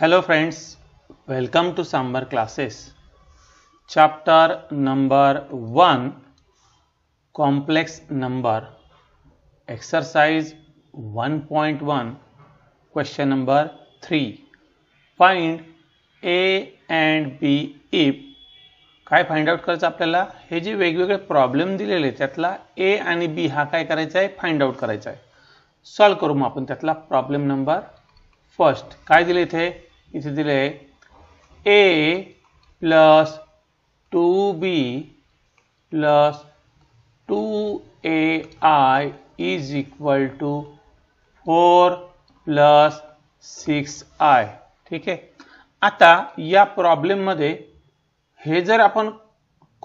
hello friends welcome to sambar classes chapter number 1 complex number exercise 1.1 question number 3 find a and b if काय find out करायचं अपने हे जे वेगवेगळे problem दिलेले त्यातला ए आणि बी हा काय करायचा फाइंड आउट कराए सॉल्व करू मग आपण त्यातला नंबर फर्स्ट का ಇಸಿದಿಲೆ A plus two B plus two A I is equal to four plus six I ठीक है आता या प्रॉब्लेम हे जर आप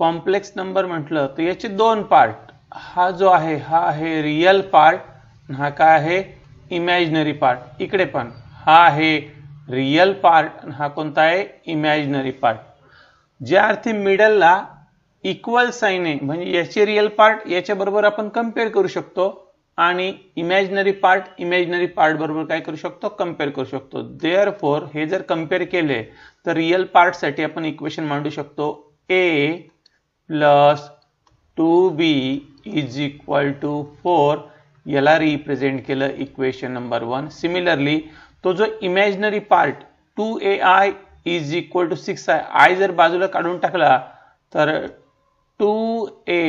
कॉम्प्लेक्स नंबर म्हटलं तो ये दोन पार्ट हा जो है हा है रियल पार्ट हा का है इमेजनरी पार्ट इकड़ेपन हा है रियल पार्ट हा कोणता आहे इमॅजिनरी पार्ट ज्या अर्थी मिडलला इक्वल साइन आहे म्हणजे याचे रियल पार्ट याच्याबरोबर आपण कम्पेअर करू शकतो आणि पार्ट इमॅजिनरी पार्ट बरबर काय करू शकतो कम्पेअर करू शकतो देअर फोर हे जर कम्पेअर केले तर रियल पार्टसाठी आपण इक्वेशन मांडू शको A plus two B is equal to four याला रिप्रेझेंट केलं इक्वेशन नंबर वन सिमिलरली तो जो imaginary part two A I is equal to six I I जर बाजूला काढून टाकला तर two A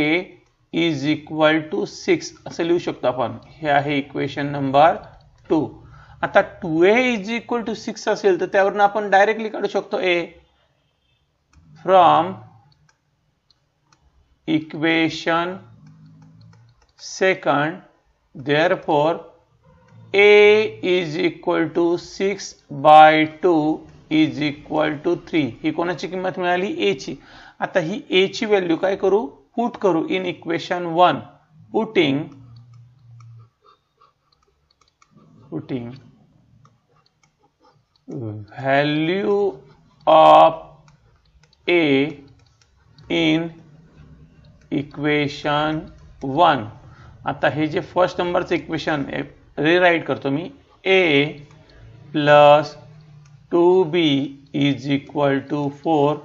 is equal to six असं लिहू शकतो आपण हे आहे इक्वेशन नंबर टू आता two A is equal to six असेल तर त्यावरून आपण डायरेक्टली काढू शकतो A from equation second therefore a is equal to 6 by 2 is equal to three ही कोणाची किंमत मिळाली ए ची आता ही ए ची व्हॅल्यू काय करू पुट करू in equation one putting putting value of A in equation one आता हे जे फर्स्ट नंबरचं इक्वेशन रीराइट करते मी A plus two B is equal to four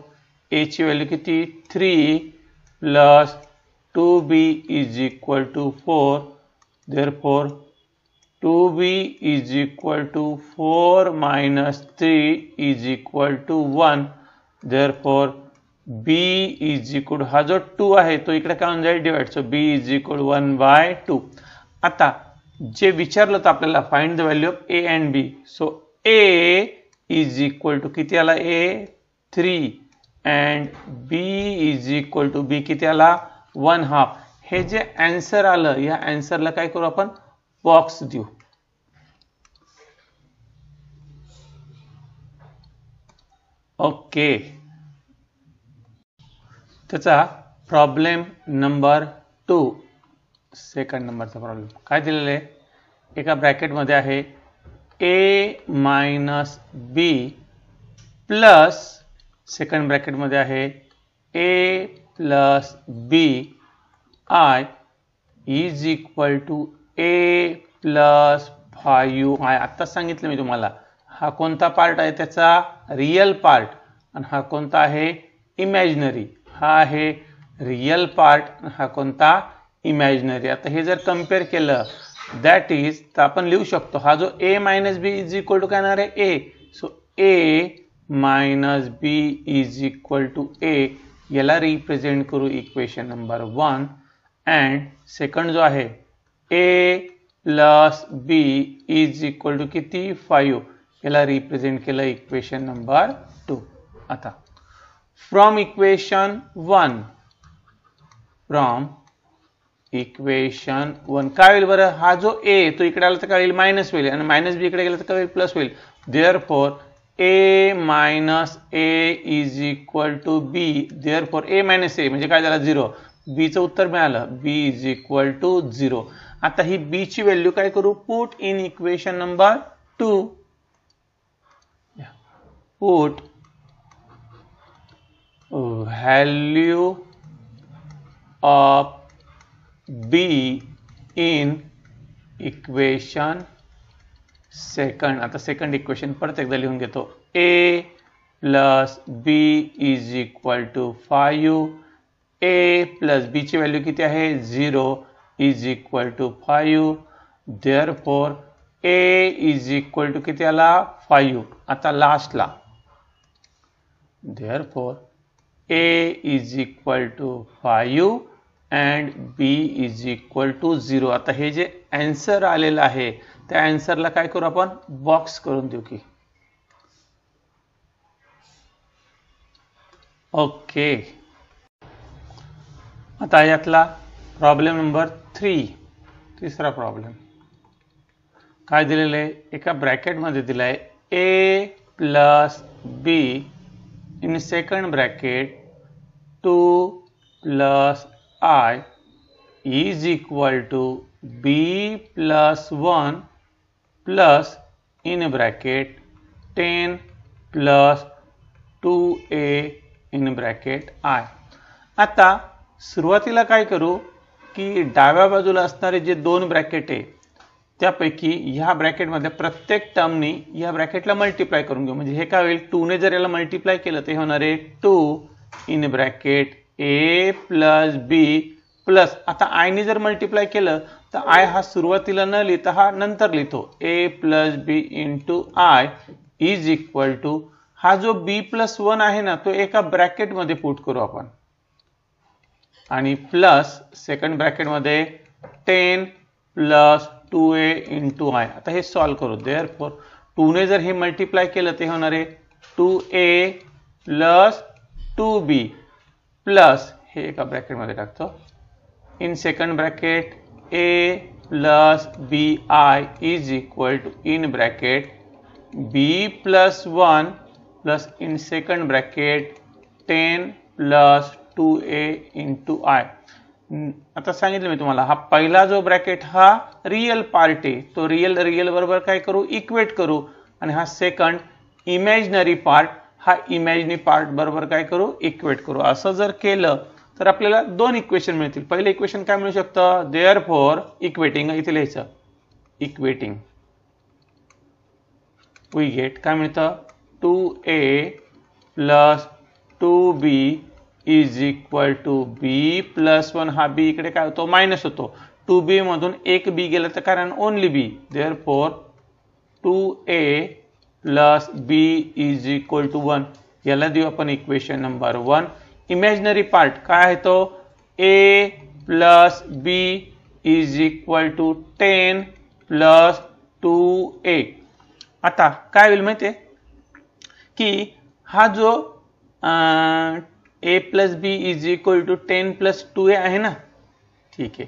ची वैल्यू कि three plus two B is equal to four therefore two B is equal to four minus three is equal to one therefore B is equal हा जो two है तो इकडे का divide so B is equal one by two आता जे विचारलं तर आपल्याला find the value of A and B so A is equal to किती आला A three and B is equal to B किती आला वन हाफ हे जे अँसर आलं या अँसरला काय करू आपण बॉक्स देऊ ओके त्याचा प्रॉब्लेम नंबर टू सेकंड नंबरचा प्रॉब्लेम काय दिलेलं आहे एका ब्रॅकेटमध्ये आहे ए मायनस बी प्लस सेकंड ब्रॅकेटमध्ये आहे A plus B I is equal to A plus five I आत्ताच सांगितलं मी तुम्हाला हा कोणता पार्ट आहे त्याचा रियल पार्ट आणि हा कोणता आहे इमॅजिनरी हा आहे रियल पार्ट हा कोणता इमॅजिनरी आता हे जर कम्पेअर के दॅट इज तर आपण लिहू शकतो हा जो A minus B is equal to काय येणार आहे A so A minus B is equal to A ये रिप्रेजेंट करू equation number one and second जो है A plus B is equal to किती फाइव ये रिप्रेजेंट के इक्वेशन नंबर टू आता from equation one from equation one का होईल बरं हा जो ए तो इकडे आला तर काय माइनस मायनस होईल बी इकडे गेला तर काय प्लस होईल therefore A minus A is equal to B therefore A minus A म्हणजे काय झालं झिरो उत्तर मिळालं B is equal to zero आता ही बीची वैल्यू काय करू put in equation number two put value of B in equation second आता सेकंड इक्वेशन परत एकदा लिहून घेतो A plus B is equal to five A plus बीची व्हॅल्यू किती आहे zero is equal to five therefore A is equal to किती आला फायू आता लास्टला therefore A is equal to five and B is equal to zero आता हे जे अँसर आलेलं आहे त्या अँसरला काय करू आपण बॉक्स करून देऊ की ओके आता यातला प्रॉब्लेम नंबर थ्री तिसरा प्रॉब्लेम काय दिलेलं आहे एका ब्रॅकेटमध्ये दिलं A plus B in second bracket two plus i is equal to b plus 1 plus in bracket 10 plus 2a in bracket I आता सुरुवातीला काय करू की डाव्या बाजूला असणारे जे दोन ब्रॅकेट आहे त्यापैकी ह्या ब्रॅकेटमध्ये प्रत्येक टर्मनी या ब्रॅकेटला मल्टिप्लाय करून घेऊ म्हणजे हे काय होईल टूने जर याला मल्टिप्लाय केलं ते होणार आहे two in bracket A plus B plus आता आयने जर मल्टिप्लाय केलं तर आय हा सुरुवातीला न लिहिता हा नंतर लिहितो A plus B into I is equal to हा जो बी प्लस वन आहे ना तो एका ब्रॅकेटमध्ये पुट करू आपण आणि प्लस सेकंड ब्रॅकेटमध्ये ten plus two A into I आता हे सॉल्व करू देअर फोर टूने जर हे मल्टिप्लाय केलं ते होणार आहे two A plus two B plus A का ब्रैकेटमध्ये टाकतो in second bracket A plus B I is equal to in bracket B plus one plus in second bracket ten plus two A into I आता सांगितलं मी तुम्हाला हा पहिला जो bracket हा रियल पार्ट आहे तो रियल रियल बरोबर काय करू इक्वेट करू आणि हा सेकंड इमॅजिनरी पार्ट हा इमॅजिनी पार्ट बरोबर काय करू इक्वेट करू असं जर केलं तर आपल्याला दोन इक्वेशन मिळतील पहिलं इक्वेशन काय मिळू शकतं देअर फॉर इक्वेटिंग इथे लिहायचं इक्वेटिंग वी गेट काय मिळतं two A plus two B is equal to B plus one हा बी इकडे काय होतो मायनस होतो टू बी मधून एक बी गेलं तर कारण only B therefore two A plus B is equal to one ये अपन equation number one imaginary part का है तो A plus B is equal to ten plus two A आता का महत्ते कि हा जो A plus B is equal to ten plus two A है ना ठीक है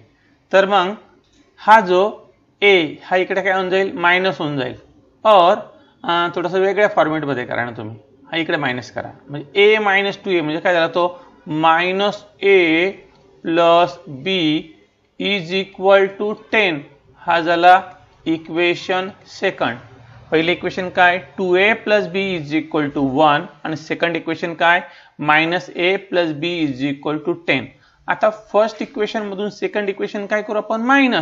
तो मग हा जो ए हा इकडे काय होऊन जाईल मायनस होऊन और थोड़ा थोडंसं वेगळ्या फॉर्मॅटमध्ये करा ना तुम्ही हा इकडे माइनस करा ए माइनस टू ए तो minus A plus B is equal to ten हा झाला इक्वेशन सेकंड पहिले इक्वेशन काय two A plus B is equal to one आणि सेकंड इक्वेशन काय minus A plus B is equal to ten आता first equation मधून second equation काय करू आपण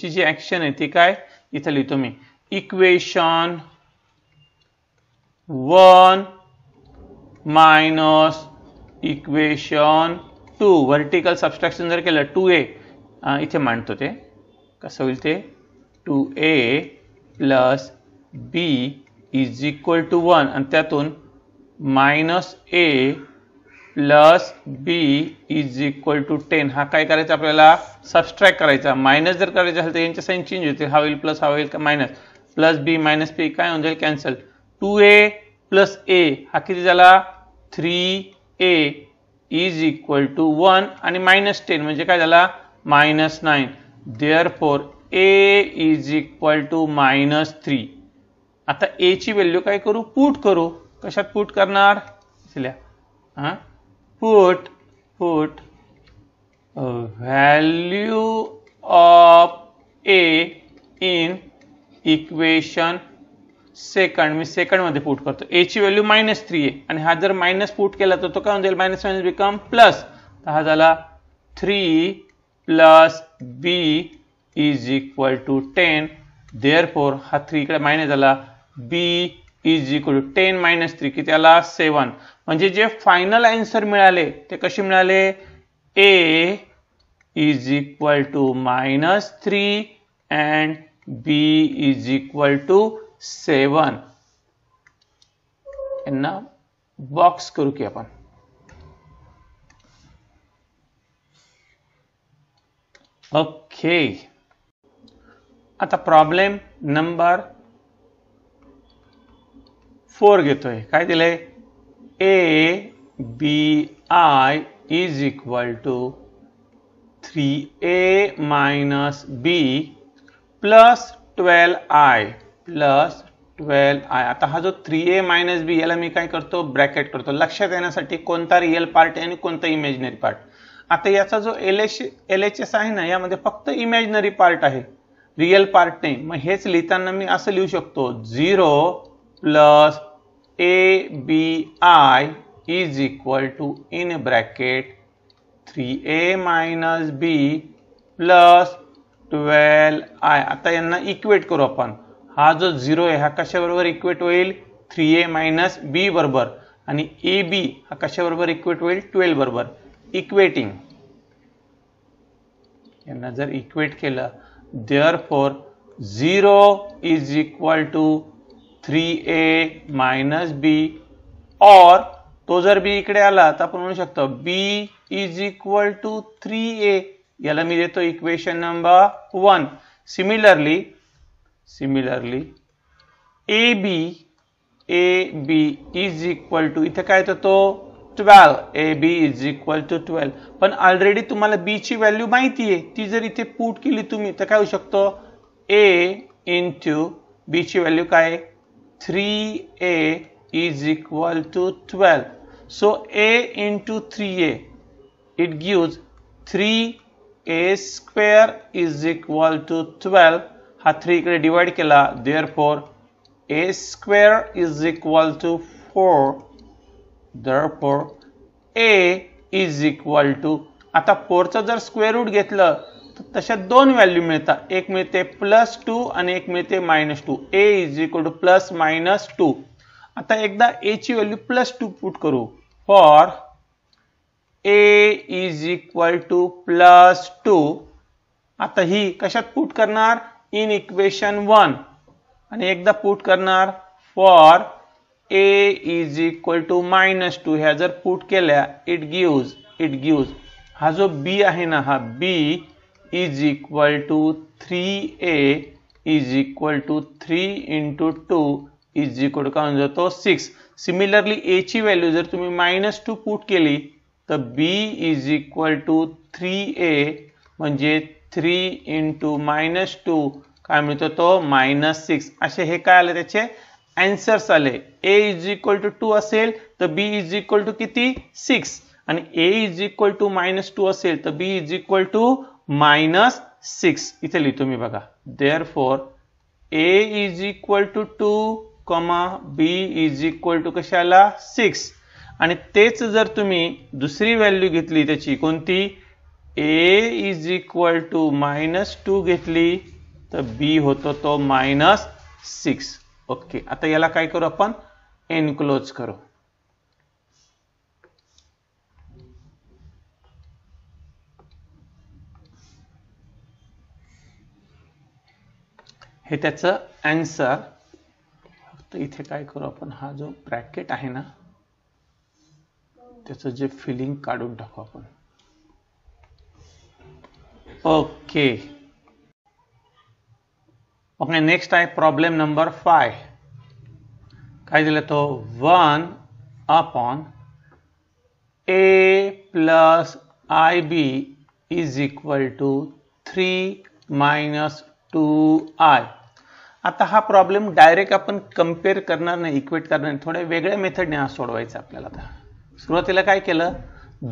जी एक्शन है ती काय इथं लिहितो मी equation 1 minus equation two vertical subtraction जर केलं टू ए इथे मांडतो ते कसं होईल ते two A plus B is equal to one आणि त्यातून minus A plus B is equal to ten हा काय करायचा आपल्याला सबस्ट्रॅक्ट करायचा मायनस जर करायचा असेल तर यांच्या साईन चेंज होतील हा होईल प्लस हा होईल का minus plus B minus P का होऊन जाईल टू ए प्लस ए हा किती three A is equal to one आणि टेन म्हणजे काय झाला minus therefore A is equal to minus three आता ए ची वैल्यू काय करू पुट करू कशात पुट करना हां put put value of A in equation second means સેકન્ડમાંથી પુટ કરતો એચી વેલ્यू माइनस थ्री है आणि हा जर मायनस पुट के तो काय होऊन जाईल मायनस बिकम प्लस तर हा झाला three plus B is equal to ten therefore हा थ्री इकडे मायनस झाला B is equal to ten minus three कि आला सेवन म्हणजे जे फाइनल आन्सर मिळाले ते कसे मिळाले A is equal to minus three and b is equal to 7 यांना बॉक्स करू की अपन ओके आता प्रॉब्लेम नंबर फोर घेतोय काय A B I is equal to three A minus B plus twelve I plus twelve I आता हा जो थ्री ए मायनस बी ये मी काय करते ब्रॅकेट करतो लक्षात येण्यासाठी कोणता रिअल पार्ट है आणि इमेजनरी पार्ट आता याचा जो L H L H S आहे ना यामध्ये फक्त इमॅजिनरी पार्ट है रियल पार्ट नहीं मैं लिखता लिहिताना मी लिखू शको zero plus A B I is equal to in bracket three A minus B plus twelve I आता यांना इक्वेट करू आपण हा जो झिरो आहे हा कशाबरोबर इक्वेट होईल थ्री ए मायनस बी बरोबर आणि ए बी हा कशाबरोबर इक्वेट होईल ट्वेल्व बरोबर इक्वेटिंग यांना जर इक्वेट केलं therefore zero is equal to three A minus B or तो जर बी इकडे आला तर आपण म्हणू शकतो B is equal to three A या let me get to equation number 1 similarly similarly AB AB is equal to तो 12 AB is equal to 12 पण ऑलरेडी तुम्हारा बी ची वैल्यू महती है ती जर इतने पुट केली तुम्ही क्या हो होऊ शकतो A into B ची वैल्यू का three A is equal to twelve so A into three A it gives three A square is equal to twelve हा थ्री इकडे डिवाइड केला therefore A square is equal to four therefore A is equal to आता फोरचं जर square root घेतलं तर तशा दोन व्हॅल्यू मिळतात एक मिळते प्लस टू आणि एक मिळते minus two A is equal to plus minus two आता एकदा ची व्हॅल्यू प्लस टू पुट करू for A is equal to plus two आता ही कशात पुट करना इन इक्वेशन वन आणि एकदा पुट करणार for A is equal to minus two हा जर पुट केल्या इट गिव्ज इट गिव्ज हा जो बी है ना हा B is equal to three A is equal to three into two is equal to काय जातो सिक्स सिमिलरली एची वैल्यू जर तुम्हें माइनस टू पुट के लिए तर B is equal to three A म्हणजे थ्री इंटू मायनस टू काय मिळतो तो मायनस सिक्स असे हे काय आले त्याचे अँसर्स आले A is equal to two असेल तर बी इज इक्वल टू किती सिक्स आणि A is equal to minus two असेल तर B is equal to minus six इथे लिहितो मी बघा therefore A is equal to two comma B is equal to कशाला सिक्स आणि तेच जर तुम्ही दुसरी व्हॅल्यू घेतली त्याची कोणती A is equal to minus two घेतली तर बी होतो तो मायनस सिक्स ओके आता याला काय करू आपण एनक्लोज करू हे त्याचं अँसर फक्त इथे काय करू आपण हा जो ब्रॅकेट आहे ना त्याचं जे फिलिंग काढून टाकू आपण ओके ओके नेक्स्ट आहे प्रॉब्लेम नंबर फाय काय दिलं तो one upon A plus I B is equal to three minus two I आता हा प्रॉब्लेम डायरेक्ट आपण कम्पेअर करणार नाही इक्वेट करणार नाही थोड्या वेगळ्या मेथडने हा सोडवायचा आपल्याला आता सुरुवातीला काय केलं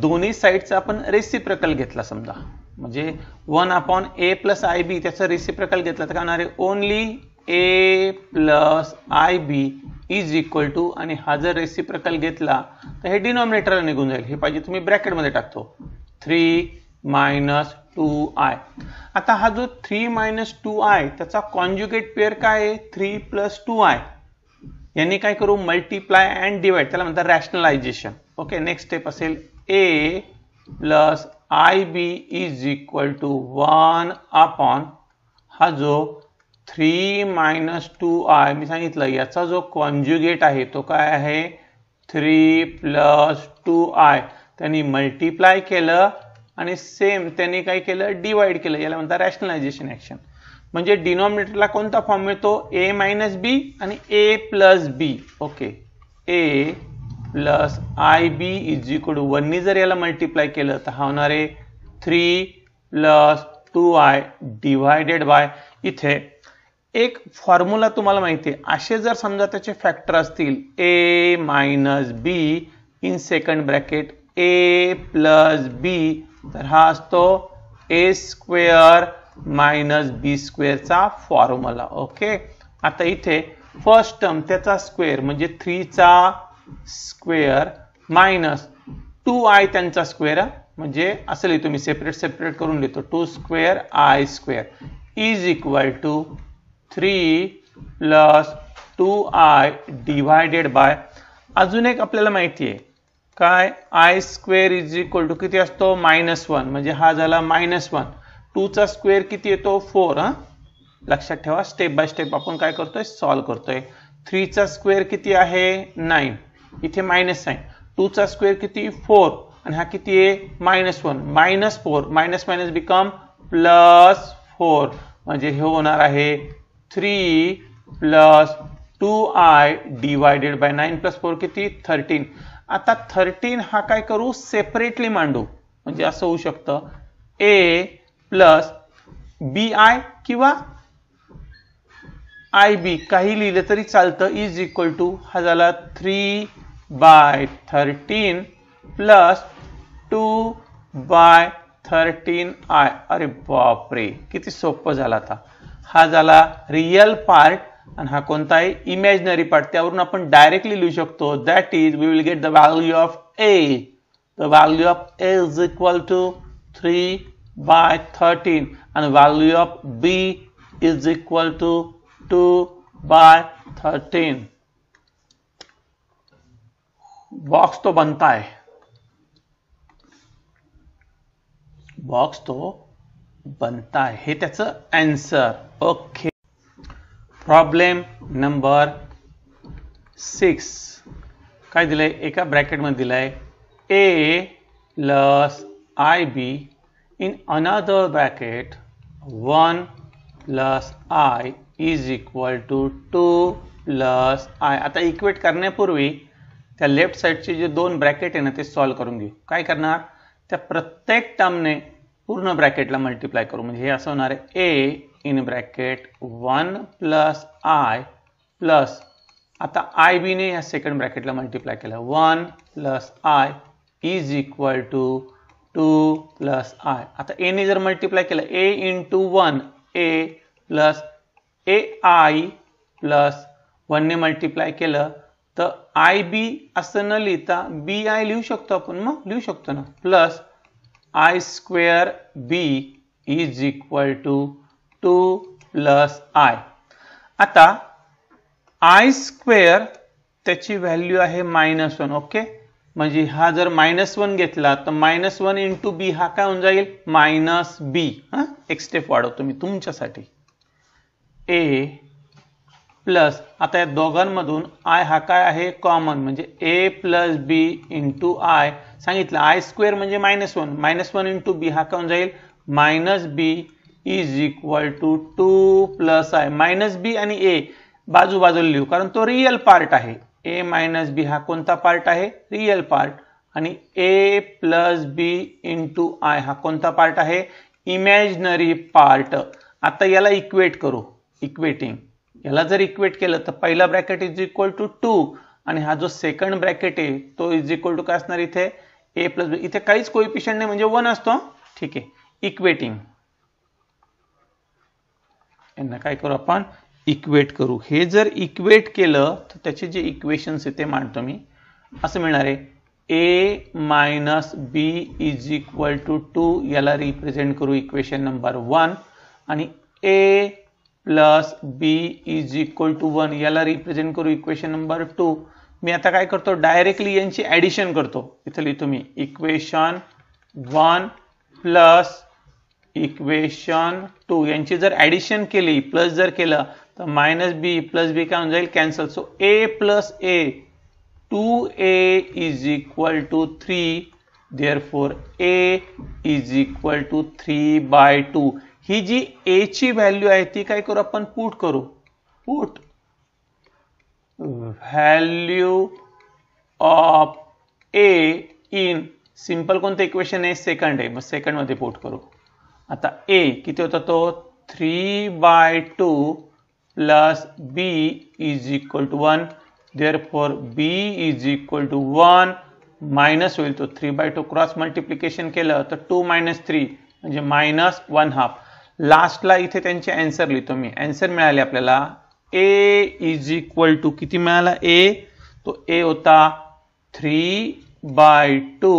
दोन्ही साईडचा आपण प्रकल्प घेतला समजा म्हणजे वन अपॉन ए प्लस आय बी त्याचा रेसी प्रकल्प घेतला तर काय होणार आहे only a plus I B is equal to आणि हा जर प्रकल्प घेतला तर हे डिनॉमिनेटर निघून जाईल हे पाहिजे तुम्ही ब्रॅकेटमध्ये टाकतो थ्री मायनस टू आय आता हा जो थ्री मायनस टू आय त्याचा कॉन्ज्युगेट पेअर काय आहे थ्री प्लस टू आय यांनी काय करू मल्टिप्लाय अँड डिवाइड त्याला म्हणतात रॅशनलायझेशन ओके नेक्स्ट स्टेप असेल a plus I B is equal to one upon हा जो थ्री मायनस टू आय मी सांगितलं याचा जो कॉन्ज्युगेट आहे तो काय आहे थ्री प्लस टू आय त्यांनी मल्टिप्लाय केलं आणि सेम त्यांनी काय केलं डिवाइड केलं याला म्हणतात रॅशनलायझेशन ऍक्शन म्हणजे डिनॉमिनेटरला कोणता फॉर्म मिळतो ए मायनस बी आणि a plus b okay a plus I B is equal to वननी जर याला मल्टिप्लाय केलं तर हा होणार आहे three plus two i divided by इथे एक फॉर्म्युला तुम्हाला माहिती आहे असे जर समजा त्याचे फॅक्टर असतील a minus b in second bracket A plus b तर हा असतो ए स्क्वेअर मायनस बी स्क्वेअरचा फॉर्म्युला ओके आता इथे फर्स्ट टर्म त्याचा स्क्वेअर म्हणजे थ्रीचा स्क्वेअर मायनस टू आय त्यांचा स्क्वेअर म्हणजे असं लिहितो मी सेपरेट सेपरेट करून लिहितो two square i square is equal to three plus two i divided by अजून एक आपल्याला माहिती आहे काय i square is equal to किती असतो मायनस वन म्हणजे हा झाला मायनस वन टूचा स्क्वेअर किती येतो फोर हां लक्षात ठेवा स्टेप बाय स्टेप आपण काय करतोय सॉल्व करतोय थ्रीचा स्क्वेअर किती आहे नाईन इथे मायनस नाईन टूचा स्क्वेअर किती फोर आणि हा किती आहे minus one minus four minus minus become plus four म्हणजे हे होणार आहे three plus two i divided by nine plus four किती थर्टीन आता थर्टीन हा काय करू सेपरेटली मांडू म्हणजे असं होऊ शकतं ए प्लस बी आय किंवा आय बी काही लिहिलं तरी चालतं इज इक्वल टू हा झाला three by thirteen plus two by thirteen i अरे बापरे किती सोपं झाला आता हा झाला रियल पार्ट आणि हा कोणता आहे इमॅजिनरी पार्ट त्यावरून आपण डायरेक्टली लिहू शकतो that is we will get the value of a the value of a is equal to three by 13 and value of b is equal to 2 by 13 box to banta hai box to banta hai he tacha answer okay problem number 6 kay dilay eka bracket madhe dilay a plus ib in another bracket 1 plus i is equal to two plus i आता equate करण्यापूर्वी त्या left साइडचे जे दोन bracket आहे ना ते solve करून घेऊ काय करणार त्या प्रत्येक टर्मने पूर्ण ब्रॅकेटला मल्टिप्लाय करू म्हणजे हे असं होणार आहे a in bracket one plus i plus आता आय बीने या सेकंड ब्रॅकेटला मल्टिप्लाय केलं one plus i is equal to two plus i आता ने जर मल्टीप्लाय केलं a into one a plus a i plus वनने मल्टिप्लाय केलं तर आय बी असं न लिहिता बी आय लिहू शकतो आपण मग लिहू शकतो ना plus i square b is equal to two plus i आता आय स्क्वेअर त्याची व्हॅल्यू आहे मायनस वन ओके म्हणजे हा जर मायनस वन घेतला तर वन इंटू बी हा काय होऊन जाईल बी हाँ एक स्टेप वाढवतो मी तुमच्यासाठी ए प्लस आता या दोघांमधून आय हा काय आहे कॉमन म्हणजे a plus B into i सांगितलं आय स्क्वेर म्हणजे minus one minus one into b हा काय होऊन जाईल b is equal to two plus i minus b आणि ए बाजू बाजूला लिहू कारण तो रियल पार्ट है ए मैनस बी हा कोणता पार्ट है रियल पार्ट आणि a plus B into i हा कोणता पार्ट है इमेजनरी पार्ट आता याला इक्वेट करो इक्वेटिंग याला जर इक्वेट केलं तर पहिला इज इक्वल टू टू और हा जो सेकंड ब्रॅकेट आहे तो इज इक्वल टू का असणार ए प्लस बी इथे काहीच कोइफिशियंट नाही म्हणजे वन आतो ठीक है इक्वेटिंग यांना काय करू आपण इक्वेट करू हे जर इक्वेट केलं तर त्याचे जे इक्वेशन्स आहे ते मांडतो मी असं मिळणार आहे ए minus B is equal to two याला रिप्रेझेंट करू इक्वेशन नंबर वन आणि a plus B is equal to one याला रिप्रेझेंट करू इक्वेशन नंबर टू मी आता काय करतो डायरेक्टली यांची ॲडिशन करतो इथं लिहितो मी equation one plus equation two यांची जर ॲडिशन केली प्लस जर केलं तो माइनस बी प्लस बी का हो जाएगा so a plus a two A is equal to three therefore A is equal to three by two हि जी ए ची व्हॅल्यू आहे ती काय करू पुट करू put value of A in simple कोणतं इक्वेशन आहे सेकंड आहे मग मध्य पुट करू आता ए किती होता तो three by two plus b is equal to 1 therefore b is equal to 1 minus होईल तो three by two cross multiplication के two minus three minus one half last इथे त्यांचे अँसर लिहितो मी अँसर मिळाले आपल्याला ए इज इक्वल टू किती मिळाला ए तो ए होता three by two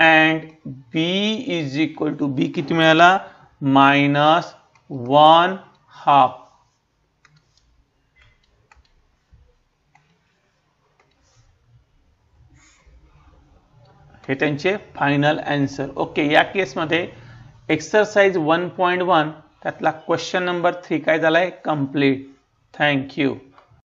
and b is equal to B किती मिळाला मायनस वन हाफ हे त्यांचे फायनल अँसर ओके या केसमध्ये exercise one point one question number three का कंप्लीट थैंक यू